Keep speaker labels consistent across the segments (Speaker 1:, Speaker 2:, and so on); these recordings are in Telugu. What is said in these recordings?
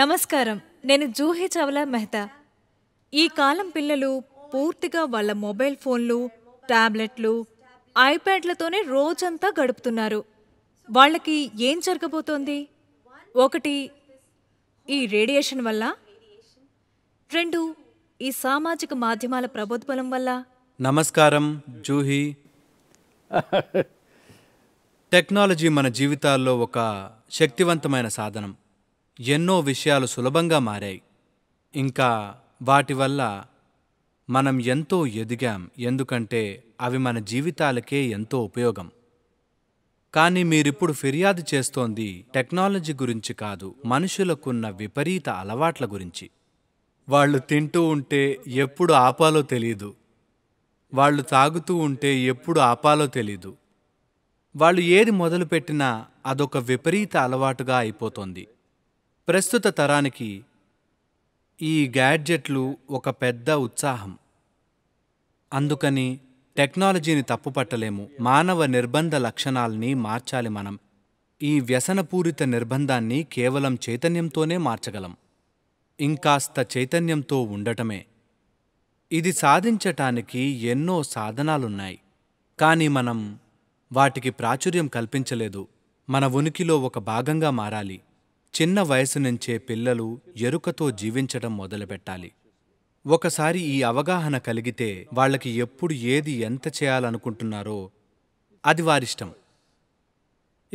Speaker 1: నమస్కారం నేను జూహి చవలా మెహతా ఈ కాలం పిల్లలు పూర్తిగా వాళ్ళ మొబైల్ ఫోన్లు ట్యాబ్లెట్లు ఐప్యాడ్లతోనే రోజంతా గడుపుతున్నారు వాళ్ళకి ఏం జరగబోతోంది ఒకటి ఈ రేడియేషన్ వల్ల రెండు ఈ సామాజిక మాధ్యమాల ప్రబోధబలం వల్ల నమస్కారం జూహి టెక్నాలజీ మన జీవితాల్లో ఒక శక్తివంతమైన సాధనం ఎన్నో విషయాలు సులభంగా మారాయి ఇంకా వాటి వల్ల మనం ఎంతో ఎదిగాం ఎందుకంటే అవి మన జీవితాలకే ఎంతో ఉపయోగం కానీ మీరిప్పుడు ఫిర్యాదు చేస్తోంది టెక్నాలజీ గురించి కాదు మనుషులకున్న విపరీత అలవాట్ల గురించి వాళ్ళు తింటూ ఉంటే ఎప్పుడు ఆపాలో తెలీదు వాళ్ళు తాగుతూ ఉంటే ఎప్పుడు ఆపాలో తెలీదు వాళ్ళు ఏది మొదలుపెట్టినా అదొక విపరీత అలవాటుగా అయిపోతుంది ప్రస్తుత తరానికి ఈ గ్యాడ్జెట్లు ఒక పెద్ద ఉత్సాహం అందుకని టెక్నాలజీని తప్పుపట్టలేము మానవ నిర్బంధ లక్షణాల్ని మార్చాలి మనం ఈ వ్యసనపూరిత నిర్బంధాన్ని కేవలం చైతన్యంతోనే మార్చగలం ఇంకాస్త చైతన్యంతో ఉండటమే ఇది సాధించటానికి ఎన్నో సాధనాలున్నాయి కానీ మనం వాటికి ప్రాచుర్యం కల్పించలేదు మన ఉనికిలో ఒక భాగంగా మారాలి చిన్న వయసు నుంచే పిల్లలు ఎరుకతో జీవించడం మొదలుపెట్టాలి ఒకసారి ఈ అవగాహన కలిగితే వాళ్ళకి ఎప్పుడు ఏది ఎంత చేయాలనుకుంటున్నారో అది వారిష్టం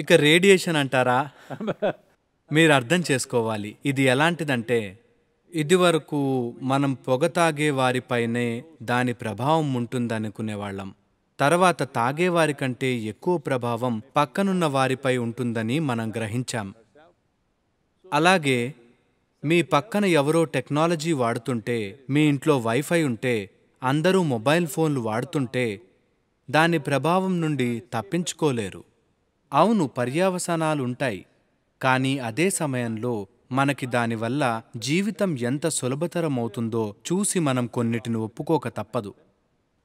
Speaker 1: ఇక రేడియేషన్ అంటారా మీరు అర్థం చేసుకోవాలి ఇది ఎలాంటిదంటే ఇదివరకు మనం పొగ తాగే వారిపైనే దాని ప్రభావం ఉంటుందనుకునేవాళ్ళం తర్వాత తాగేవారి కంటే ఎక్కువ ప్రభావం పక్కనున్న వారిపై ఉంటుందని మనం గ్రహించాం అలాగే మీ పక్కన ఎవరో టెక్నాలజీ వాడుతుంటే మీ ఇంట్లో వైఫై ఉంటే అందరూ మొబైల్ ఫోన్లు వాడుతుంటే దాని ప్రభావం నుండి తప్పించుకోలేరు అవును పర్యావసనాలుంటాయి కానీ అదే సమయంలో మనకి దానివల్ల జీవితం ఎంత సులభతరమవుతుందో చూసి మనం కొన్నిటిని ఒప్పుకోక తప్పదు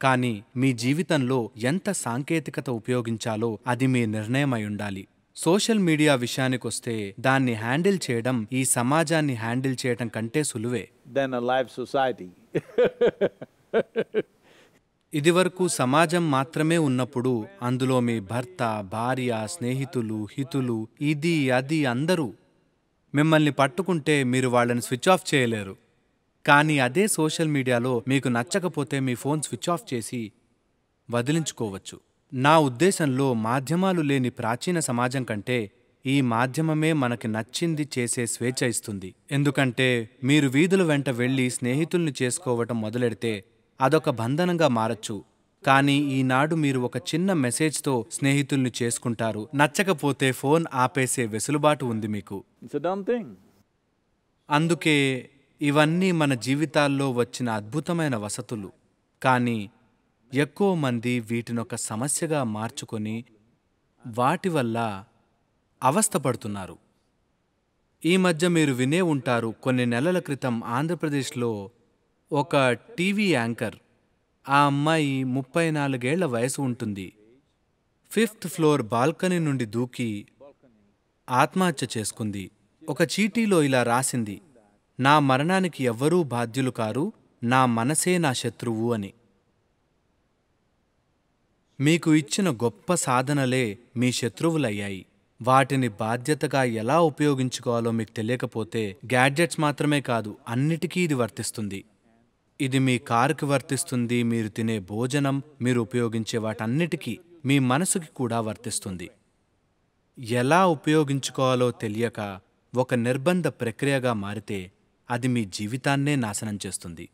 Speaker 1: కానీ మీ జీవితంలో ఎంత సాంకేతికత ఉపయోగించాలో అది మీ నిర్ణయమై ఉండాలి సోషల్ మీడియా విషయానికొస్తే దాన్ని హ్యాండిల్ చేయడం ఈ సమాజాన్ని హ్యాండిల్ చేయడం కంటే సులువే దెన్ లైఫ్ సొసైటీ ఇదివరకు సమాజం మాత్రమే ఉన్నప్పుడు అందులో మీ భర్త భార్య స్నేహితులు హితులు ఇది అది అందరూ మిమ్మల్ని పట్టుకుంటే మీరు వాళ్ళని స్విచ్ ఆఫ్ చేయలేరు కానీ అదే సోషల్ మీడియాలో మీకు నచ్చకపోతే మీ ఫోన్ స్విచ్ ఆఫ్ చేసి వదిలించుకోవచ్చు నా ఉద్దేశంలో మాధ్యమాలు లేని ప్రాచీన సమాజం కంటే ఈ మాధ్యమమే మనకి నచ్చింది చేసే స్వేచ్ఛ ఇస్తుంది ఎందుకంటే మీరు వీధుల వెంట వెళ్ళి స్నేహితుల్ని చేసుకోవటం మొదలెడితే అదొక బంధనంగా మారచ్చు కానీ ఈనాడు మీరు ఒక చిన్న మెసేజ్తో స్నేహితుల్ని చేసుకుంటారు నచ్చకపోతే ఫోన్ ఆపేసే వెసులుబాటు ఉంది మీకు అందుకే ఇవన్నీ మన జీవితాల్లో వచ్చిన అద్భుతమైన వసతులు కానీ ఎక్కువ మంది వీటినొక సమస్యగా మార్చుకొని వాటి వల్ల అవస్థపడుతున్నారు ఈ మధ్య మీరు వినే ఉంటారు కొన్ని నెలల క్రితం ఆంధ్రప్రదేశ్లో ఒక టీవీ యాంకర్ ఆ అమ్మాయి ముప్పై నాలుగేళ్ల వయసు ఉంటుంది ఫిఫ్త్ ఫ్లోర్ బాల్కనీ నుండి దూకి ఆత్మహత్య చేసుకుంది ఒక చీటీలో ఇలా రాసింది నా మరణానికి ఎవ్వరూ బాధ్యులు కారు నా మనసే నా శత్రువు అని మీకు ఇచ్చిన గొప్ప సాధనలే మీ శత్రువులయ్యాయి వాటిని బాధ్యతగా ఎలా ఉపయోగించుకోవాలో మీకు తెలియకపోతే గ్యాడ్జెట్స్ మాత్రమే కాదు అన్నిటికీ ఇది వర్తిస్తుంది ఇది మీ కారుకి వర్తిస్తుంది మీరు తినే భోజనం మీరు ఉపయోగించే వాటన్నిటికీ మీ మనసుకి కూడా వర్తిస్తుంది ఎలా ఉపయోగించుకోవాలో తెలియక ఒక నిర్బంధ ప్రక్రియగా మారితే అది మీ జీవితాన్నే నాశనం చేస్తుంది